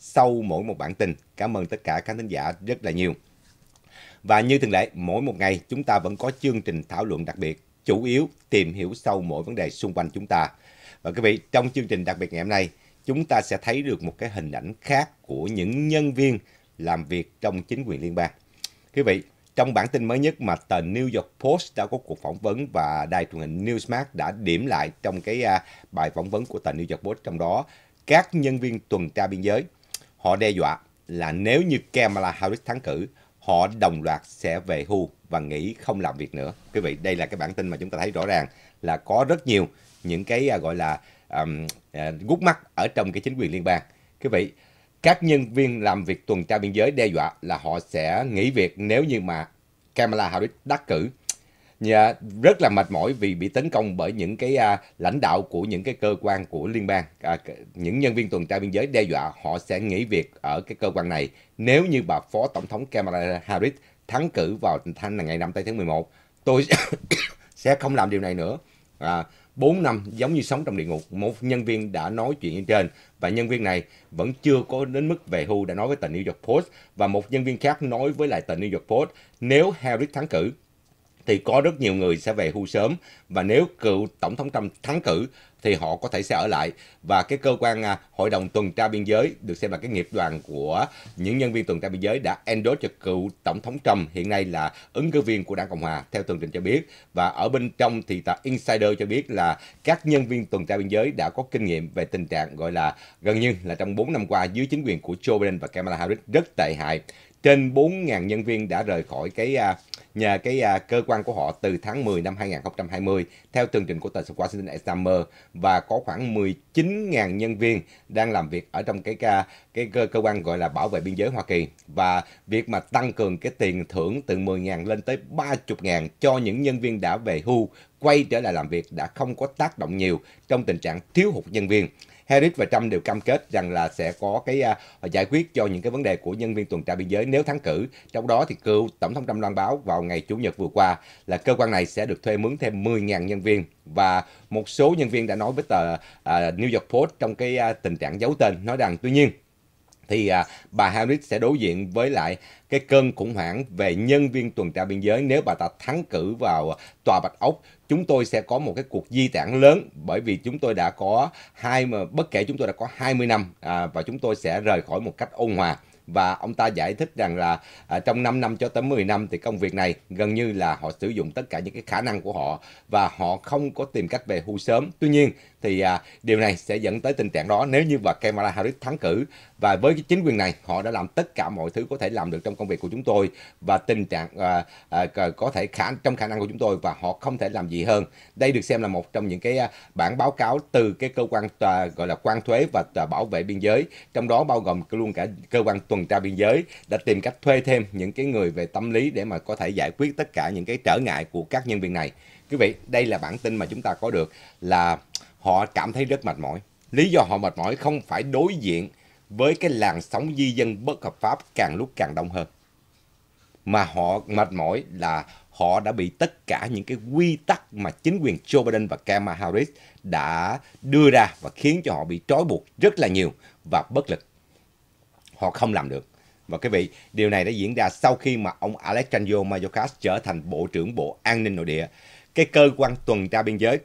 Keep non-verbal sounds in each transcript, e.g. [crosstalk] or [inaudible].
sau mỗi một bản tin. Cảm ơn tất cả khán thính giả rất là nhiều. Và như thường lệ, mỗi một ngày chúng ta vẫn có chương trình thảo luận đặc biệt, chủ yếu tìm hiểu sâu mỗi vấn đề xung quanh chúng ta. Và quý vị, trong chương trình đặc biệt ngày hôm nay, chúng ta sẽ thấy được một cái hình ảnh khác của những nhân viên làm việc trong chính quyền liên bang. Quý vị, trong bản tin mới nhất mà tờ New York Post đã có cuộc phỏng vấn và đài truyền hình Newsmax đã điểm lại trong cái à, bài phỏng vấn của tờ New York Post trong đó các nhân viên tuần tra biên giới Họ đe dọa là nếu như Kamala Harris thắng cử, họ đồng loạt sẽ về hưu và nghỉ không làm việc nữa. Quý vị, đây là cái bản tin mà chúng ta thấy rõ ràng là có rất nhiều những cái à, gọi là um, gút mắt ở trong cái chính quyền liên bang. Quý vị, các nhân viên làm việc tuần tra biên giới đe dọa là họ sẽ nghỉ việc nếu như mà Kamala Harris đắc cử Dạ, rất là mệt mỏi vì bị tấn công bởi những cái à, lãnh đạo của những cái cơ quan của liên bang à, những nhân viên tuần tra biên giới đe dọa họ sẽ nghỉ việc ở cái cơ quan này nếu như bà phó tổng thống Kamala Harris thắng cử vào thanh là ngày 5 tây tháng 11 tôi [coughs] sẽ không làm điều này nữa à, 4 năm giống như sống trong địa ngục một nhân viên đã nói chuyện như trên và nhân viên này vẫn chưa có đến mức về hưu đã nói với tờ New York Post và một nhân viên khác nói với lại tờ New York Post nếu Harris thắng cử thì có rất nhiều người sẽ về hưu sớm và nếu cựu tổng thống Trump thắng cử thì họ có thể sẽ ở lại và cái cơ quan à, hội đồng tuần tra biên giới được xem là cái nghiệp đoàn của những nhân viên tuần tra biên giới đã endorse cho cựu tổng thống Trump hiện nay là ứng cử viên của đảng Cộng hòa theo tường trình cho biết và ở bên trong thì tờ Insider cho biết là các nhân viên tuần tra biên giới đã có kinh nghiệm về tình trạng gọi là gần như là trong 4 năm qua dưới chính quyền của Joe Biden và Kamala Harris rất tệ hại trên 4.000 nhân viên đã rời khỏi cái à, nhà cái à, cơ quan của họ từ tháng 10 năm 2020 theo tường trình của tờ The Washington Examiner và có khoảng 19.000 nhân viên đang làm việc ở trong cái ca cái cơ, cơ quan gọi là bảo vệ biên giới Hoa Kỳ và việc mà tăng cường cái tiền thưởng từ 10.000 lên tới 30.000 cho những nhân viên đã về hưu quay trở lại làm việc đã không có tác động nhiều trong tình trạng thiếu hụt nhân viên. Harris và Trump đều cam kết rằng là sẽ có cái uh, giải quyết cho những cái vấn đề của nhân viên tuần tra biên giới nếu thắng cử. Trong đó thì cựu Tổng thống Trump loan báo vào ngày Chủ nhật vừa qua là cơ quan này sẽ được thuê mướn thêm 10.000 nhân viên và một số nhân viên đã nói với tờ uh, New York Post trong cái uh, tình trạng giấu tên nói rằng tuy nhiên thì à, bà Harris sẽ đối diện với lại cái cơn khủng hoảng về nhân viên tuần tra biên giới nếu bà ta thắng cử vào tòa Bạch Ốc chúng tôi sẽ có một cái cuộc di tản lớn bởi vì chúng tôi đã có hai mà bất kể chúng tôi đã có 20 năm à, và chúng tôi sẽ rời khỏi một cách ôn hòa và ông ta giải thích rằng là à, trong 5 năm cho tới 10 năm thì công việc này gần như là họ sử dụng tất cả những cái khả năng của họ và họ không có tìm cách về hưu sớm. Tuy nhiên thì à, điều này sẽ dẫn tới tình trạng đó nếu như bà Kamala Harris thắng cử và với cái chính quyền này họ đã làm tất cả mọi thứ có thể làm được trong công việc của chúng tôi và tình trạng à, à, có thể khả trong khả năng của chúng tôi và họ không thể làm gì hơn đây được xem là một trong những cái à, bản báo cáo từ cái cơ quan à, gọi là quan thuế và à, bảo vệ biên giới trong đó bao gồm luôn cả cơ quan tuần tra biên giới đã tìm cách thuê thêm những cái người về tâm lý để mà có thể giải quyết tất cả những cái trở ngại của các nhân viên này quý vị đây là bản tin mà chúng ta có được là họ cảm thấy rất mệt mỏi lý do họ mệt mỏi không phải đối diện với cái làn sóng di dân bất hợp pháp càng lúc càng đông hơn. Mà họ mệt mỏi là họ đã bị tất cả những cái quy tắc mà chính quyền Joe Biden và Kamala Harris đã đưa ra và khiến cho họ bị trói buộc rất là nhiều và bất lực. Họ không làm được. Và quý vị, điều này đã diễn ra sau khi mà ông Alexandro Mayorkas trở thành Bộ trưởng Bộ An ninh Nội địa. Cái cơ quan tuần tra biên giới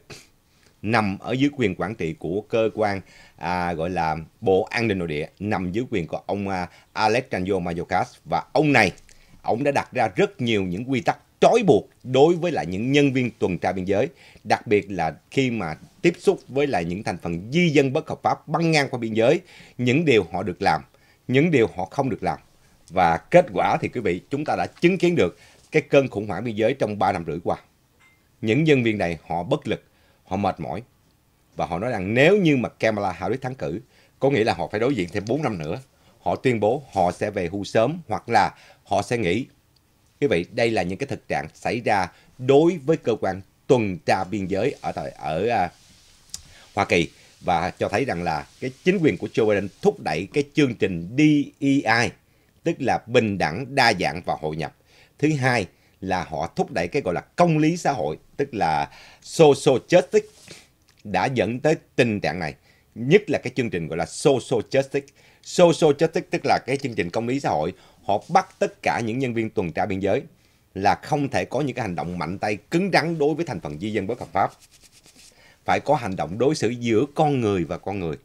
nằm ở dưới quyền quản trị của cơ quan à, gọi là Bộ An ninh Nội địa nằm dưới quyền của ông à, Alexandro Mayorkas và ông này ông đã đặt ra rất nhiều những quy tắc trói buộc đối với lại những nhân viên tuần tra biên giới, đặc biệt là khi mà tiếp xúc với lại những thành phần di dân bất hợp pháp băng ngang qua biên giới, những điều họ được làm, những điều họ không được làm. Và kết quả thì quý vị, chúng ta đã chứng kiến được cái cơn khủng hoảng biên giới trong 3 năm rưỡi qua. Những nhân viên này họ bất lực, họ mệt mỏi và họ nói rằng nếu như mà Kamala Harris thắng cử có nghĩa là họ phải đối diện thêm 4 năm nữa họ tuyên bố họ sẽ về hưu sớm hoặc là họ sẽ nghỉ quý vị đây là những cái thực trạng xảy ra đối với cơ quan tuần tra biên giới ở tại ở uh, Hoa Kỳ và cho thấy rằng là cái chính quyền của Joe Biden thúc đẩy cái chương trình DEI tức là bình đẳng, đa dạng và hội nhập. Thứ hai là họ thúc đẩy cái gọi là công lý xã hội, tức là social justice đã dẫn tới tình trạng này. Nhất là cái chương trình gọi là social justice. Social justice tức là cái chương trình công lý xã hội, họ bắt tất cả những nhân viên tuần tra biên giới là không thể có những cái hành động mạnh tay cứng rắn đối với thành phần di dân bất hợp pháp. Phải có hành động đối xử giữa con người và con người.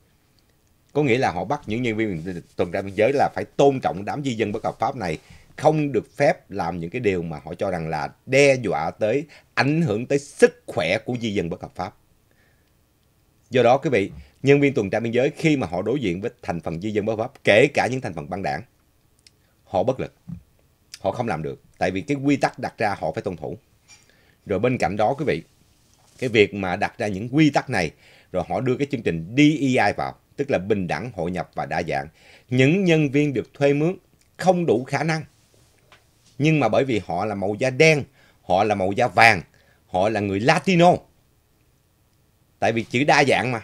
Có nghĩa là họ bắt những nhân viên tuần tra biên giới là phải tôn trọng đám di dân bất hợp pháp này không được phép làm những cái điều mà họ cho rằng là đe dọa tới ảnh hưởng tới sức khỏe của di dân bất hợp pháp. Do đó quý vị, nhân viên tuần tra biên giới khi mà họ đối diện với thành phần di dân bất hợp pháp, kể cả những thành phần băng đảng, họ bất lực. Họ không làm được, tại vì cái quy tắc đặt ra họ phải tuân thủ. Rồi bên cạnh đó quý vị, cái việc mà đặt ra những quy tắc này rồi họ đưa cái chương trình DEI vào, tức là bình đẳng, hội nhập và đa dạng. Những nhân viên được thuê mướn không đủ khả năng nhưng mà bởi vì họ là màu da đen, họ là màu da vàng, họ là người Latino. Tại vì chữ đa dạng mà.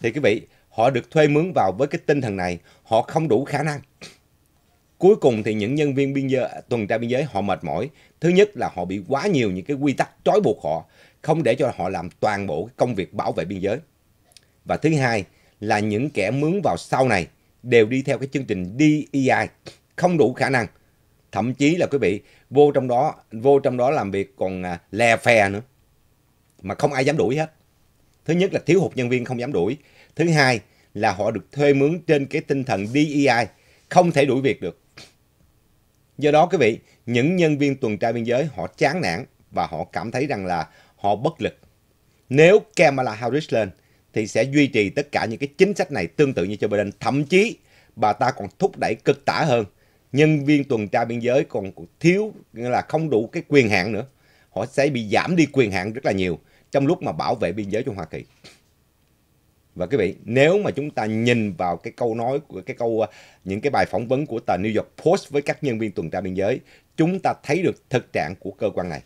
Thì quý vị, họ được thuê mướn vào với cái tinh thần này, họ không đủ khả năng. Cuối cùng thì những nhân viên biên giới, tuần tra biên giới họ mệt mỏi. Thứ nhất là họ bị quá nhiều những cái quy tắc trói buộc họ, không để cho họ làm toàn bộ công việc bảo vệ biên giới. Và thứ hai là những kẻ mướn vào sau này đều đi theo cái chương trình DEI, không đủ khả năng thậm chí là quý vị vô trong đó vô trong đó làm việc còn à, lè phè nữa mà không ai dám đuổi hết thứ nhất là thiếu hụt nhân viên không dám đuổi thứ hai là họ được thuê mướn trên cái tinh thần DEI không thể đuổi việc được do đó quý vị những nhân viên tuần tra biên giới họ chán nản và họ cảm thấy rằng là họ bất lực nếu Kamala Harris lên thì sẽ duy trì tất cả những cái chính sách này tương tự như cho Biden thậm chí bà ta còn thúc đẩy cực tả hơn nhân viên tuần tra biên giới còn thiếu là không đủ cái quyền hạn nữa họ sẽ bị giảm đi quyền hạn rất là nhiều trong lúc mà bảo vệ biên giới cho Hoa Kỳ và quý vị nếu mà chúng ta nhìn vào cái câu nói của cái câu ờ, những cái bài phỏng vấn của tờ New York Post với các nhân viên tuần tra biên giới chúng ta thấy được thực trạng của cơ quan này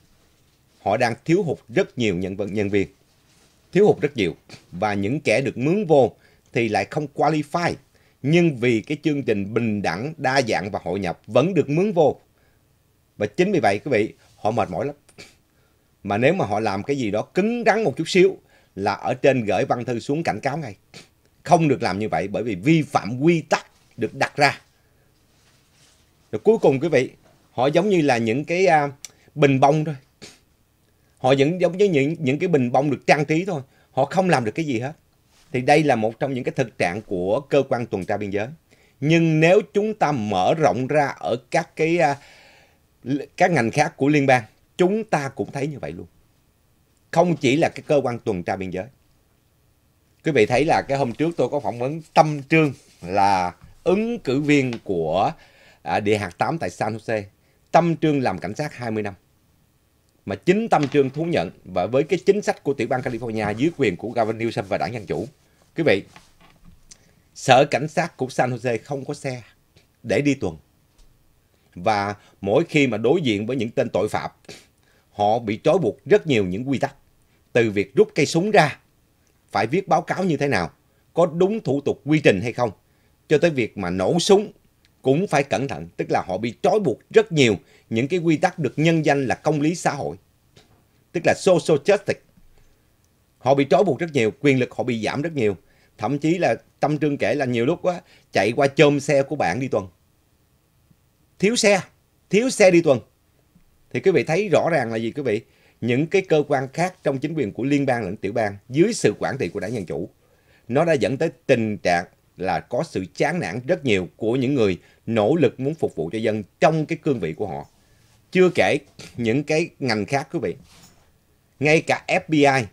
họ đang thiếu hụt rất nhiều nhân nhân viên thiếu hụt rất nhiều và những kẻ được mướn vô thì lại không qualify nhưng vì cái chương trình bình đẳng, đa dạng và hội nhập vẫn được mướn vô. Và chính vì vậy quý vị, họ mệt mỏi lắm. Mà nếu mà họ làm cái gì đó cứng rắn một chút xíu là ở trên gửi văn thư xuống cảnh cáo ngay. Không được làm như vậy bởi vì vi phạm quy tắc được đặt ra. Rồi cuối cùng quý vị, họ giống như là những cái à, bình bông thôi. Họ vẫn giống như những những cái bình bông được trang trí thôi. Họ không làm được cái gì hết. Thì đây là một trong những cái thực trạng của cơ quan tuần tra biên giới. Nhưng nếu chúng ta mở rộng ra ở các cái à, các ngành khác của liên bang, chúng ta cũng thấy như vậy luôn. Không chỉ là cái cơ quan tuần tra biên giới. Quý vị thấy là cái hôm trước tôi có phỏng vấn Tâm Trương là ứng cử viên của à, địa hạt 8 tại San Jose. Tâm Trương làm cảnh sát 20 năm mà chính Tâm Trương thú nhận và với cái chính sách của tiểu bang California dưới quyền của Gavin Newsom và đảng Dân Chủ. Quý vị, sở cảnh sát của San Jose không có xe để đi tuần. Và mỗi khi mà đối diện với những tên tội phạm, họ bị trói buộc rất nhiều những quy tắc. Từ việc rút cây súng ra, phải viết báo cáo như thế nào, có đúng thủ tục quy trình hay không, cho tới việc mà nổ súng cũng phải cẩn thận, tức là họ bị trói buộc rất nhiều những cái quy tắc được nhân danh là công lý xã hội, tức là social justice. Họ bị trói buộc rất nhiều, quyền lực họ bị giảm rất nhiều. Thậm chí là Tâm Trương kể là nhiều lúc quá chạy qua chôm xe của bạn đi tuần. Thiếu xe, thiếu xe đi tuần. Thì quý vị thấy rõ ràng là gì quý vị? Những cái cơ quan khác trong chính quyền của liên bang lẫn tiểu bang dưới sự quản trị của đảng Dân Chủ nó đã dẫn tới tình trạng là có sự chán nản rất nhiều của những người nỗ lực muốn phục vụ cho dân trong cái cương vị của họ. Chưa kể những cái ngành khác quý vị. Ngay cả FBI,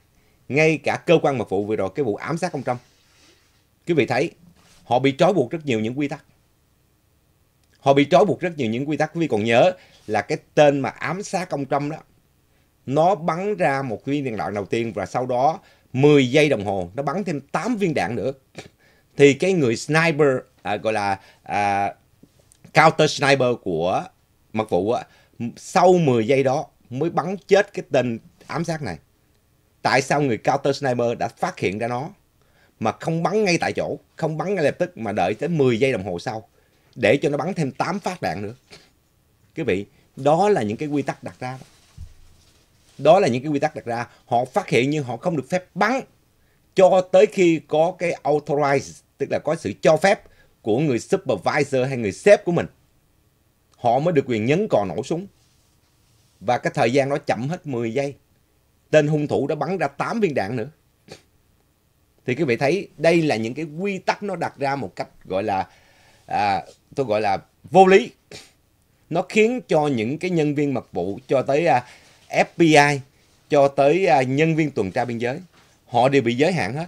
ngay cả cơ quan mật vụ vừa rồi cái vụ ám sát ông Trump. Quý vị thấy, họ bị trói buộc rất nhiều những quy tắc. Họ bị trói buộc rất nhiều những quy tắc. Quý vị còn nhớ là cái tên mà ám sát ông Trump đó. Nó bắn ra một viên đạn đầu tiên và sau đó 10 giây đồng hồ nó bắn thêm 8 viên đạn nữa thì cái người sniper à, gọi là à, counter sniper của mật vụ á, sau 10 giây đó mới bắn chết cái tên ám sát này. Tại sao người counter sniper đã phát hiện ra nó mà không bắn ngay tại chỗ, không bắn ngay lập tức mà đợi tới 10 giây đồng hồ sau để cho nó bắn thêm 8 phát đạn nữa. Quý vị, đó là những cái quy tắc đặt ra. Đó. đó là những cái quy tắc đặt ra. Họ phát hiện nhưng họ không được phép bắn cho tới khi có cái authorize tức là có sự cho phép của người supervisor hay người sếp của mình họ mới được quyền nhấn cò nổ súng và cái thời gian đó chậm hết 10 giây tên hung thủ đã bắn ra 8 viên đạn nữa thì quý vị thấy đây là những cái quy tắc nó đặt ra một cách gọi là à, tôi gọi là vô lý nó khiến cho những cái nhân viên mật vụ cho tới uh, à, FBI cho tới uh, nhân viên tuần tra biên giới họ đều bị giới hạn hết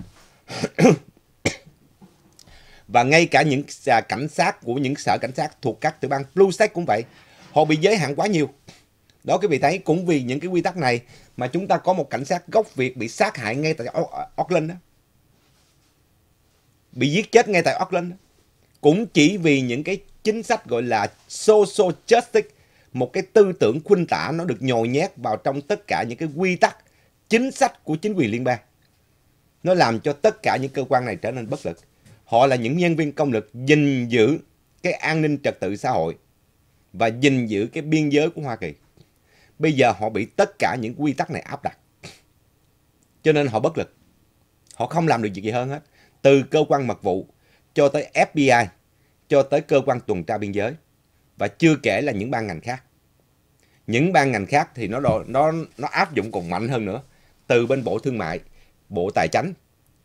[coughs] và ngay cả những à, cảnh sát của những sở cảnh sát thuộc các tiểu bang blue state cũng vậy họ bị giới hạn quá nhiều đó quý vị thấy cũng vì những cái quy tắc này mà chúng ta có một cảnh sát gốc việt bị sát hại ngay tại à, auckland đó bị giết chết ngay tại auckland đó. cũng chỉ vì những cái chính sách gọi là social justice một cái tư tưởng khuynh tả nó được nhồi nhét vào trong tất cả những cái quy tắc chính sách của chính quyền liên bang nó làm cho tất cả những cơ quan này trở nên bất lực. Họ là những nhân viên công lực gìn giữ cái an ninh trật tự xã hội và gìn giữ cái biên giới của Hoa Kỳ. Bây giờ họ bị tất cả những quy tắc này áp đặt. Cho nên họ bất lực. Họ không làm được việc gì hơn hết. Từ cơ quan mật vụ cho tới FBI, cho tới cơ quan tuần tra biên giới và chưa kể là những ban ngành khác. Những ban ngành khác thì nó nó nó áp dụng còn mạnh hơn nữa từ bên Bộ Thương mại Bộ Tài chánh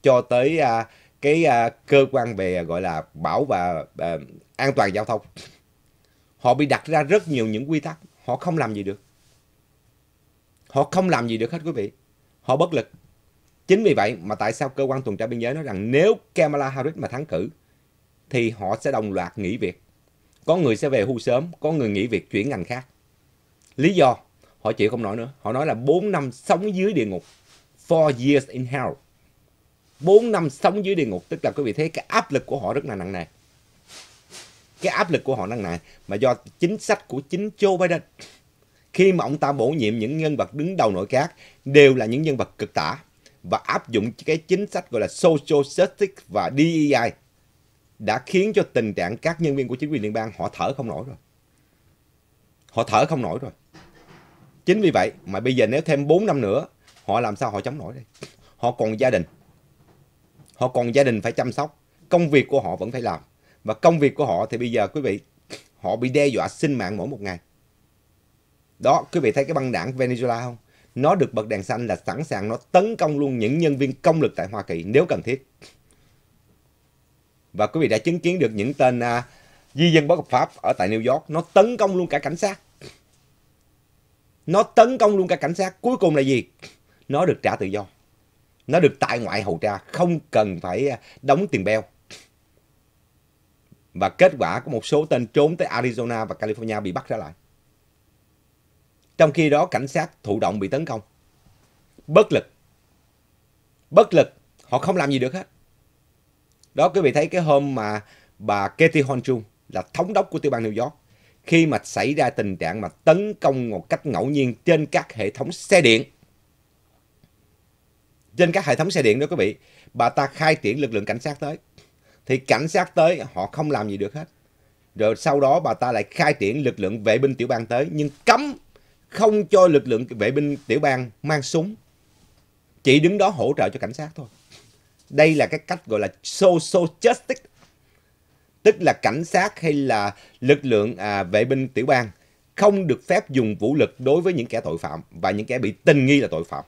cho tới à, cái à, cơ quan về à, gọi là bảo và à, an toàn giao thông. [laughs] Họ bị đặt ra rất nhiều những quy tắc, họ không làm gì được. Họ không làm gì được hết quý vị. Họ bất lực. Chính vì vậy mà tại sao cơ quan tuần tra biên giới nói rằng nếu Kamala Harris mà thắng cử thì họ sẽ đồng loạt nghỉ việc. Có người sẽ về hưu sớm, có người nghỉ việc chuyển ngành khác. Lý do họ chịu không nổi nữa. Họ nói là 4 năm sống dưới địa ngục Four years in hell. 4 năm sống dưới địa ngục tức là quý vị thấy cái áp lực của họ rất là nặng nề. Cái áp lực của họ nặng nề mà do chính sách của chính Joe Biden. Khi mà ông ta bổ nhiệm những nhân vật đứng đầu nội các đều là những nhân vật cực tả và áp dụng cái chính sách gọi là social justice và DEI đã khiến cho tình trạng các nhân viên của chính quyền liên bang họ thở không nổi rồi. Họ thở không nổi rồi. Chính vì vậy mà bây giờ nếu thêm 4 năm nữa họ làm sao họ chống nổi đây họ còn gia đình họ còn gia đình phải chăm sóc công việc của họ vẫn phải làm và công việc của họ thì bây giờ quý vị họ bị đe dọa sinh mạng mỗi một ngày đó quý vị thấy cái băng đảng Venezuela không nó được bật đèn xanh là sẵn sàng nó tấn công luôn những nhân viên công lực tại Hoa Kỳ nếu cần thiết và quý vị đã chứng kiến được những tên uh, di dân bất hợp pháp ở tại New York nó tấn công luôn cả cảnh sát nó tấn công luôn cả cảnh sát cuối cùng là gì nó được trả tự do. Nó được tại ngoại hầu tra, không cần phải à, đóng tiền beo. Và kết quả có một số tên trốn tới Arizona và California bị bắt trở lại. Trong khi đó cảnh sát thụ động bị tấn công. Bất lực. Bất lực. Họ không làm gì được hết. Đó quý vị thấy cái hôm mà bà Katie Hon là thống đốc của tiểu bang New York. Khi mà xảy ra tình trạng mà tấn công một cách ngẫu nhiên trên các hệ thống xe điện trên các hệ thống xe điện đó quý vị bà ta khai triển lực lượng cảnh sát tới thì cảnh sát tới họ không làm gì được hết rồi sau đó bà ta lại khai triển lực lượng vệ binh tiểu bang tới nhưng cấm không cho lực lượng vệ binh tiểu bang mang súng chỉ đứng đó hỗ trợ cho cảnh sát thôi đây là cái cách gọi là social justice tức là cảnh sát hay là lực lượng à, vệ binh tiểu bang không được phép dùng vũ lực đối với những kẻ tội phạm và những kẻ bị tình nghi là tội phạm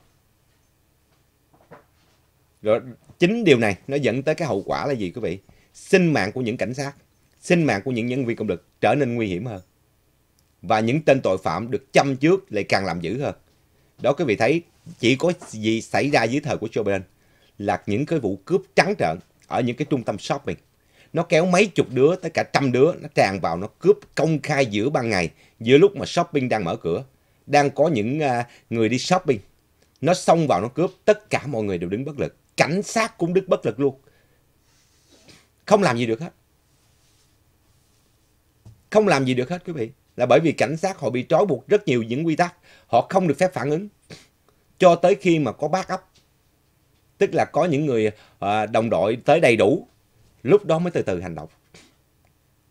rồi chính điều này nó dẫn tới cái hậu quả là gì quý vị sinh mạng của những cảnh sát sinh mạng của những nhân viên công lực trở nên nguy hiểm hơn và những tên tội phạm được chăm trước lại càng làm dữ hơn đó quý vị thấy chỉ có gì xảy ra dưới thời của Joe Biden là những cái vụ cướp trắng trợn ở những cái trung tâm shopping nó kéo mấy chục đứa tới cả trăm đứa nó tràn vào nó cướp công khai giữa ban ngày giữa lúc mà shopping đang mở cửa đang có những à, người đi shopping nó xông vào nó cướp tất cả mọi người đều đứng bất lực cảnh sát cũng đứt bất lực luôn. Không làm gì được hết. Không làm gì được hết quý vị. Là bởi vì cảnh sát họ bị trói buộc rất nhiều những quy tắc. Họ không được phép phản ứng. Cho tới khi mà có backup. Tức là có những người à, đồng đội tới đầy đủ. Lúc đó mới từ từ hành động.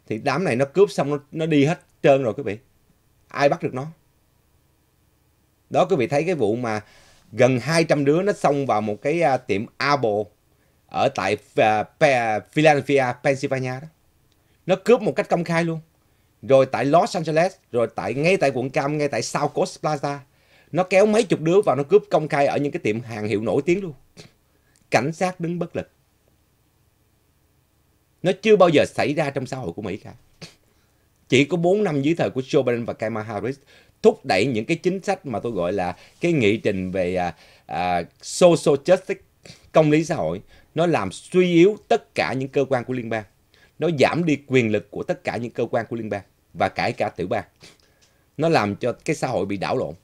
Thì đám này nó cướp xong nó đi hết trơn rồi quý vị. Ai bắt được nó? Đó quý vị thấy cái vụ mà gần 200 đứa nó xông vào một cái à, tiệm Apple ở tại à, Philadelphia, Pennsylvania đó. Nó cướp một cách công khai luôn. Rồi tại Los Angeles, rồi tại ngay tại quận Cam, ngay tại South Coast Plaza. Nó kéo mấy chục đứa vào nó cướp công khai ở những cái tiệm hàng hiệu nổi tiếng luôn. Cảnh sát đứng bất lực. Nó chưa bao giờ xảy ra trong xã hội của Mỹ cả. Chỉ có 4 năm dưới thời của Joe Biden và Kamala Harris thúc đẩy những cái chính sách mà tôi gọi là cái nghị trình về à, à, social justice công lý xã hội nó làm suy yếu tất cả những cơ quan của liên bang nó giảm đi quyền lực của tất cả những cơ quan của liên bang và cả cả tiểu bang nó làm cho cái xã hội bị đảo lộn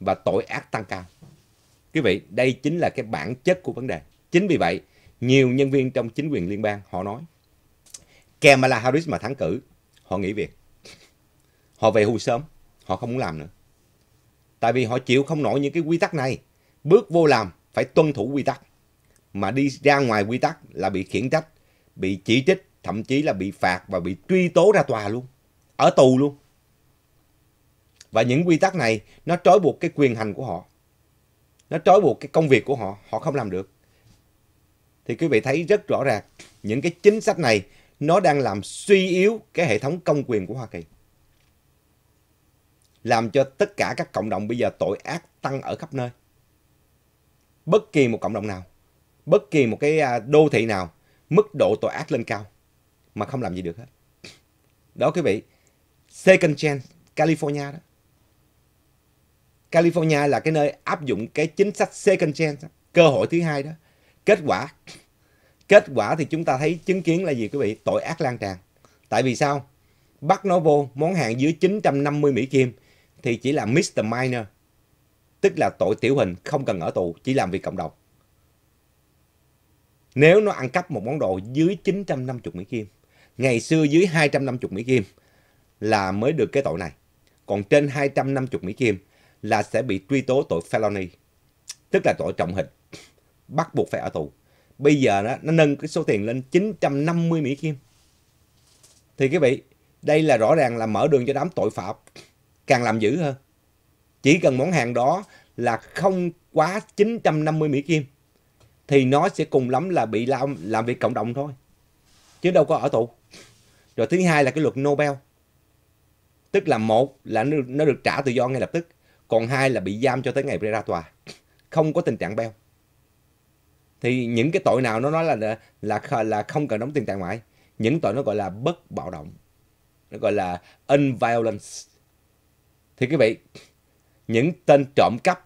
và tội ác tăng cao quý vị đây chính là cái bản chất của vấn đề chính vì vậy nhiều nhân viên trong chính quyền liên bang họ nói Kamala Harris mà thắng cử họ nghỉ việc họ về hưu sớm Họ không muốn làm nữa. Tại vì họ chịu không nổi những cái quy tắc này. Bước vô làm phải tuân thủ quy tắc. Mà đi ra ngoài quy tắc là bị khiển trách, bị chỉ trích, thậm chí là bị phạt và bị truy tố ra tòa luôn. Ở tù luôn. Và những quy tắc này nó trói buộc cái quyền hành của họ. Nó trói buộc cái công việc của họ. Họ không làm được. Thì quý vị thấy rất rõ ràng những cái chính sách này nó đang làm suy yếu cái hệ thống công quyền của Hoa Kỳ làm cho tất cả các cộng đồng bây giờ tội ác tăng ở khắp nơi. Bất kỳ một cộng đồng nào, bất kỳ một cái à, đô thị nào, mức độ tội ác lên cao mà không làm gì được hết. Đó quý vị, Second Chance, California đó. California là cái nơi áp dụng cái chính sách second chance, cơ hội thứ hai đó. Kết quả, kết quả thì chúng ta thấy chứng kiến là gì quý vị? Tội ác lan tràn. Tại vì sao? Bắt nó vô món hàng dưới 950 Mỹ Kim thì chỉ là Mr. Minor, tức là tội tiểu hình không cần ở tù, chỉ làm việc cộng đồng. Nếu nó ăn cắp một món đồ dưới 950 Mỹ Kim, ngày xưa dưới 250 Mỹ Kim là mới được cái tội này. Còn trên 250 Mỹ Kim là sẽ bị truy tố tội felony, tức là tội trọng hình, bắt buộc phải ở tù. Bây giờ đó, nó nâng cái số tiền lên 950 Mỹ Kim. Thì quý vị, đây là rõ ràng là mở đường cho đám tội phạm càng làm dữ hơn. Chỉ cần món hàng đó là không quá 950 Mỹ Kim thì nó sẽ cùng lắm là bị làm, làm việc cộng đồng thôi. Chứ đâu có ở tù. Rồi thứ hai là cái luật Nobel. Tức là một là nó được trả tự do ngay lập tức. Còn hai là bị giam cho tới ngày ra tòa. Không có tình trạng beo. Thì những cái tội nào nó nói là là là không cần đóng tiền tài ngoại. Những tội nó gọi là bất bạo động. Nó gọi là unviolence thì quý vị những tên trộm cắp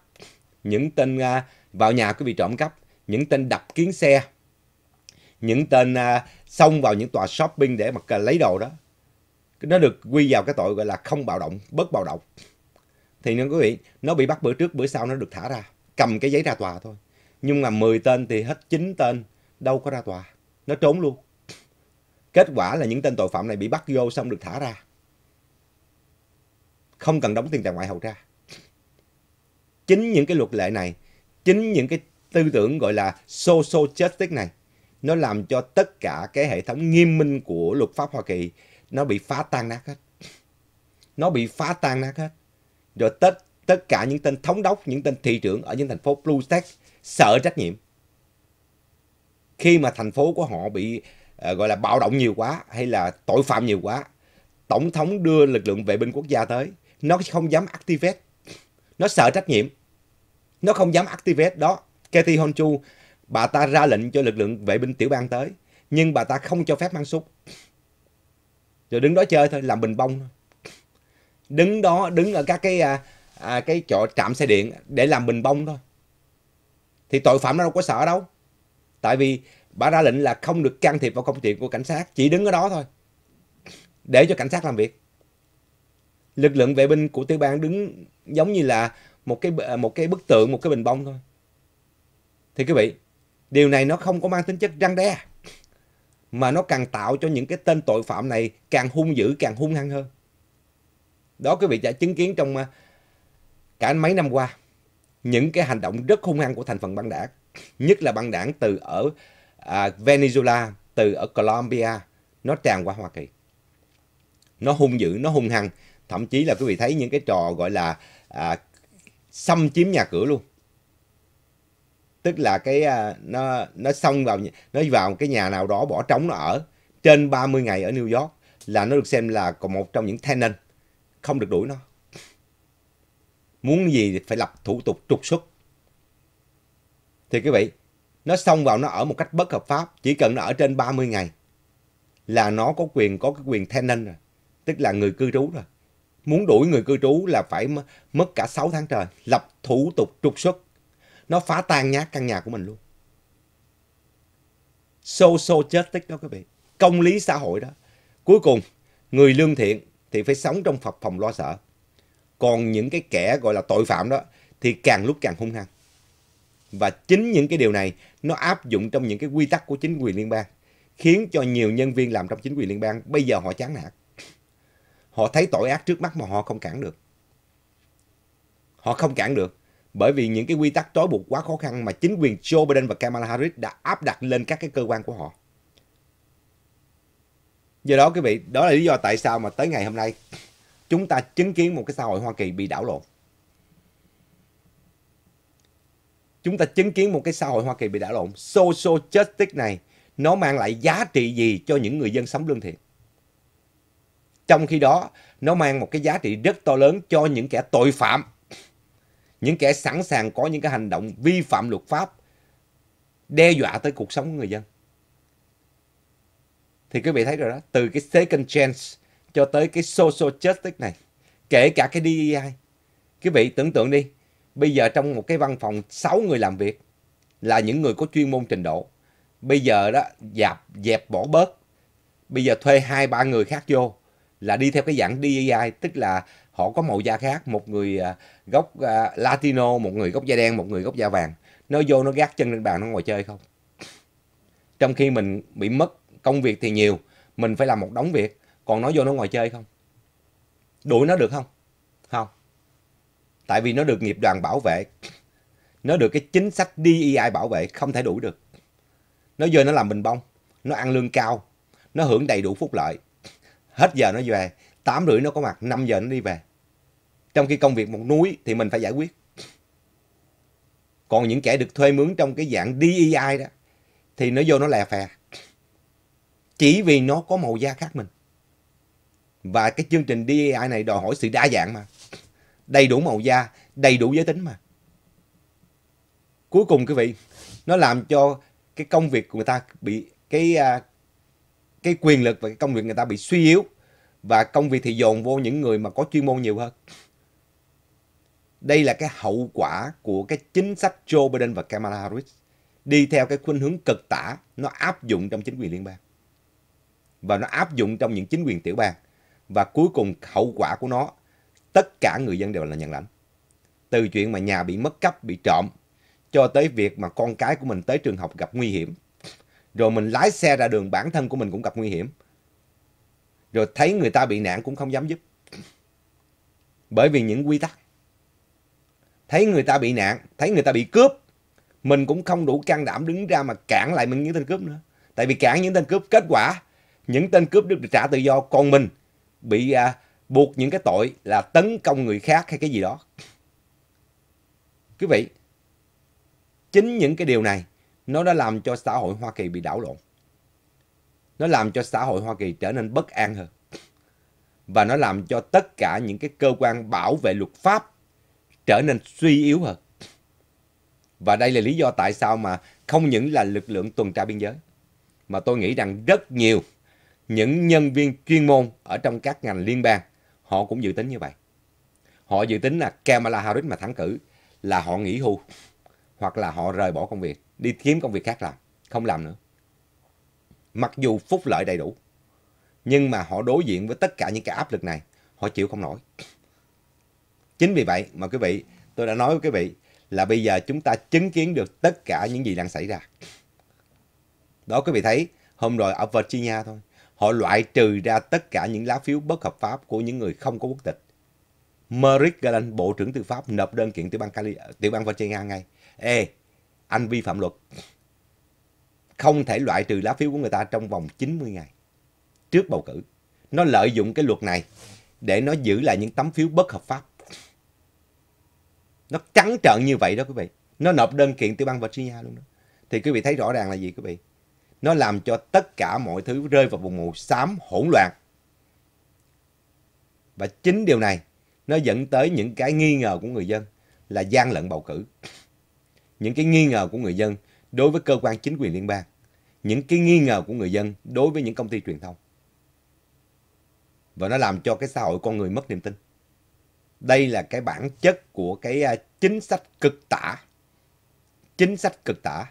những tên uh, vào nhà quý vị trộm cắp những tên đập kiến xe những tên uh, xông vào những tòa shopping để mà lấy đồ đó nó được quy vào cái tội gọi là không bạo động bất bạo động thì nên quý vị nó bị bắt bữa trước bữa sau nó được thả ra cầm cái giấy ra tòa thôi nhưng mà 10 tên thì hết 9 tên đâu có ra tòa nó trốn luôn kết quả là những tên tội phạm này bị bắt vô xong được thả ra không cần đóng tiền tài ngoại hậu ra. Chính những cái luật lệ này, chính những cái tư tưởng gọi là social justice này, nó làm cho tất cả cái hệ thống nghiêm minh của luật pháp Hoa Kỳ nó bị phá tan nát hết. Nó bị phá tan nát hết. Rồi tất tất cả những tên thống đốc, những tên thị trưởng ở những thành phố Blue State sợ trách nhiệm. Khi mà thành phố của họ bị uh, gọi là bạo động nhiều quá hay là tội phạm nhiều quá, tổng thống đưa lực lượng vệ binh quốc gia tới nó không dám activate nó sợ trách nhiệm nó không dám activate đó Katy Honchu bà ta ra lệnh cho lực lượng vệ binh tiểu bang tới nhưng bà ta không cho phép mang súng rồi đứng đó chơi thôi làm bình bông thôi đứng đó đứng ở các cái à, à, cái chỗ trạm xe điện để làm bình bông thôi thì tội phạm nó đâu có sợ đâu tại vì bà ra lệnh là không được can thiệp vào công việc của cảnh sát chỉ đứng ở đó thôi để cho cảnh sát làm việc lực lượng vệ binh của tiểu bang đứng giống như là một cái à, một cái bức tượng một cái bình bông thôi thì quý vị điều này nó không có mang tính chất răng đe mà nó càng tạo cho những cái tên tội phạm này càng hung dữ càng hung hăng hơn đó quý vị đã chứng kiến trong à, cả mấy năm qua những cái hành động rất hung hăng của thành phần băng đảng nhất là băng đảng từ ở à, Venezuela từ ở Colombia nó tràn qua Hoa Kỳ nó hung dữ nó hung hăng thậm chí là quý vị thấy những cái trò gọi là à, xâm chiếm nhà cửa luôn tức là cái à, nó nó xông vào nó vào cái nhà nào đó bỏ trống nó ở trên 30 ngày ở New York là nó được xem là còn một trong những tenant không được đuổi nó muốn gì thì phải lập thủ tục trục xuất thì quý vị nó xông vào nó ở một cách bất hợp pháp chỉ cần nó ở trên 30 ngày là nó có quyền có cái quyền tenant rồi tức là người cư trú rồi muốn đuổi người cư trú là phải mất cả 6 tháng trời, lập thủ tục trục xuất. Nó phá tan nhát căn nhà của mình luôn. Xô xô chết tích đó quý vị. Công lý xã hội đó. Cuối cùng, người lương thiện thì phải sống trong phật phòng lo sợ. Còn những cái kẻ gọi là tội phạm đó thì càng lúc càng hung hăng. Và chính những cái điều này nó áp dụng trong những cái quy tắc của chính quyền liên bang, khiến cho nhiều nhân viên làm trong chính quyền liên bang bây giờ họ chán nản. Họ thấy tội ác trước mắt mà họ không cản được. Họ không cản được. Bởi vì những cái quy tắc trói buộc quá khó khăn mà chính quyền Joe Biden và Kamala Harris đã áp đặt lên các cái cơ quan của họ. Do đó quý vị, đó là lý do tại sao mà tới ngày hôm nay chúng ta chứng kiến một cái xã hội Hoa Kỳ bị đảo lộn. Chúng ta chứng kiến một cái xã hội Hoa Kỳ bị đảo lộn. Social justice này nó mang lại giá trị gì cho những người dân sống lương thiện? Trong khi đó, nó mang một cái giá trị rất to lớn cho những kẻ tội phạm, những kẻ sẵn sàng có những cái hành động vi phạm luật pháp, đe dọa tới cuộc sống của người dân. Thì quý vị thấy rồi đó, từ cái second chance cho tới cái social justice này, kể cả cái DEI. Quý vị tưởng tượng đi, bây giờ trong một cái văn phòng 6 người làm việc là những người có chuyên môn trình độ. Bây giờ đó dạp dẹp bỏ bớt. Bây giờ thuê hai ba người khác vô là đi theo cái dạng DEI tức là họ có màu da khác một người à, gốc à, Latino một người gốc da đen một người gốc da vàng nó vô nó gác chân lên bàn nó ngồi chơi không trong khi mình bị mất công việc thì nhiều mình phải làm một đống việc còn nó vô nó ngồi chơi không đuổi nó được không không tại vì nó được nghiệp đoàn bảo vệ nó được cái chính sách DEI bảo vệ không thể đuổi được nó vô nó làm bình bông nó ăn lương cao nó hưởng đầy đủ phúc lợi hết giờ nó về, 8 rưỡi nó có mặt, 5 giờ nó đi về. Trong khi công việc một núi thì mình phải giải quyết. Còn những kẻ được thuê mướn trong cái dạng DEI đó, thì nó vô nó lè phè. Chỉ vì nó có màu da khác mình. Và cái chương trình DEI này đòi hỏi sự đa dạng mà. Đầy đủ màu da, đầy đủ giới tính mà. Cuối cùng quý vị, nó làm cho cái công việc của người ta bị cái à, cái quyền lực và cái công việc người ta bị suy yếu và công việc thì dồn vô những người mà có chuyên môn nhiều hơn. Đây là cái hậu quả của cái chính sách Joe Biden và Kamala Harris đi theo cái khuynh hướng cực tả nó áp dụng trong chính quyền liên bang và nó áp dụng trong những chính quyền tiểu bang và cuối cùng hậu quả của nó tất cả người dân đều là nhận lãnh từ chuyện mà nhà bị mất cắp bị trộm cho tới việc mà con cái của mình tới trường học gặp nguy hiểm rồi mình lái xe ra đường bản thân của mình cũng gặp nguy hiểm rồi thấy người ta bị nạn cũng không dám giúp bởi vì những quy tắc thấy người ta bị nạn thấy người ta bị cướp mình cũng không đủ can đảm đứng ra mà cản lại những tên cướp nữa tại vì cản những tên cướp kết quả những tên cướp được trả tự do còn mình bị à, buộc những cái tội là tấn công người khác hay cái gì đó quý vị chính những cái điều này nó đã làm cho xã hội Hoa Kỳ bị đảo lộn. Nó làm cho xã hội Hoa Kỳ trở nên bất an hơn. Và nó làm cho tất cả những cái cơ quan bảo vệ luật pháp trở nên suy yếu hơn. Và đây là lý do tại sao mà không những là lực lượng tuần tra biên giới, mà tôi nghĩ rằng rất nhiều những nhân viên chuyên môn ở trong các ngành liên bang, họ cũng dự tính như vậy. Họ dự tính là Kamala Harris mà thắng cử là họ nghỉ hưu hoặc là họ rời bỏ công việc, đi kiếm công việc khác làm, không làm nữa. Mặc dù phúc lợi đầy đủ, nhưng mà họ đối diện với tất cả những cái áp lực này, họ chịu không nổi. Chính vì vậy mà quý vị, tôi đã nói với quý vị là bây giờ chúng ta chứng kiến được tất cả những gì đang xảy ra. Đó quý vị thấy, hôm rồi ở Virginia thôi, họ loại trừ ra tất cả những lá phiếu bất hợp pháp của những người không có quốc tịch. Merrick Garland, Bộ trưởng Tư pháp, nộp đơn kiện tiểu bang, Cali, tiểu bang Virginia ngay. Ê, anh vi phạm luật. Không thể loại trừ lá phiếu của người ta trong vòng 90 ngày. Trước bầu cử, nó lợi dụng cái luật này để nó giữ lại những tấm phiếu bất hợp pháp. Nó trắng trợn như vậy đó quý vị. Nó nộp đơn kiện tiểu bang Virginia luôn đó. Thì quý vị thấy rõ ràng là gì quý vị? Nó làm cho tất cả mọi thứ rơi vào vùng mù xám hỗn loạn. Và chính điều này nó dẫn tới những cái nghi ngờ của người dân là gian lận bầu cử những cái nghi ngờ của người dân đối với cơ quan chính quyền liên bang, những cái nghi ngờ của người dân đối với những công ty truyền thông. Và nó làm cho cái xã hội con người mất niềm tin. Đây là cái bản chất của cái à, chính sách cực tả. Chính sách cực tả.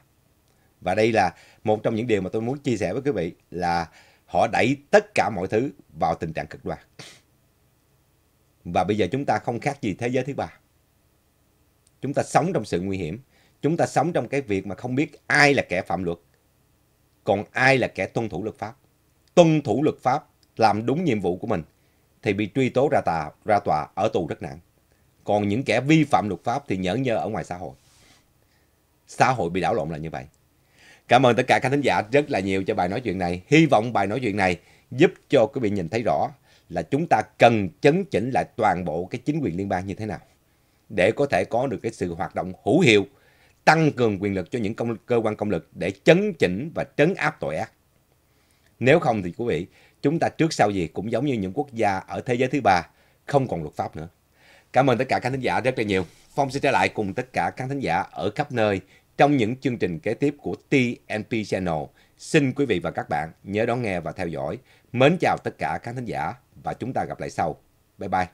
Và đây là một trong những điều mà tôi muốn chia sẻ với quý vị là họ đẩy tất cả mọi thứ vào tình trạng cực đoan. Và bây giờ chúng ta không khác gì thế giới thứ ba. Chúng ta sống trong sự nguy hiểm Chúng ta sống trong cái việc mà không biết ai là kẻ phạm luật, còn ai là kẻ tuân thủ luật pháp. Tuân thủ luật pháp, làm đúng nhiệm vụ của mình, thì bị truy tố ra, tà, ra tòa ở tù rất nặng. Còn những kẻ vi phạm luật pháp thì nhở nhơ ở ngoài xã hội. Xã hội bị đảo lộn là như vậy. Cảm ơn tất cả các thính giả rất là nhiều cho bài nói chuyện này. Hy vọng bài nói chuyện này giúp cho quý vị nhìn thấy rõ là chúng ta cần chấn chỉnh lại toàn bộ cái chính quyền liên bang như thế nào để có thể có được cái sự hoạt động hữu hiệu tăng cường quyền lực cho những công, cơ quan công lực để chấn chỉnh và trấn áp tội ác. Nếu không thì quý vị, chúng ta trước sau gì cũng giống như những quốc gia ở thế giới thứ ba, không còn luật pháp nữa. Cảm ơn tất cả các thính giả rất là nhiều. Phong sẽ trở lại cùng tất cả các thính giả ở khắp nơi trong những chương trình kế tiếp của TNP Channel. Xin quý vị và các bạn nhớ đón nghe và theo dõi. Mến chào tất cả các thính giả và chúng ta gặp lại sau. Bye bye.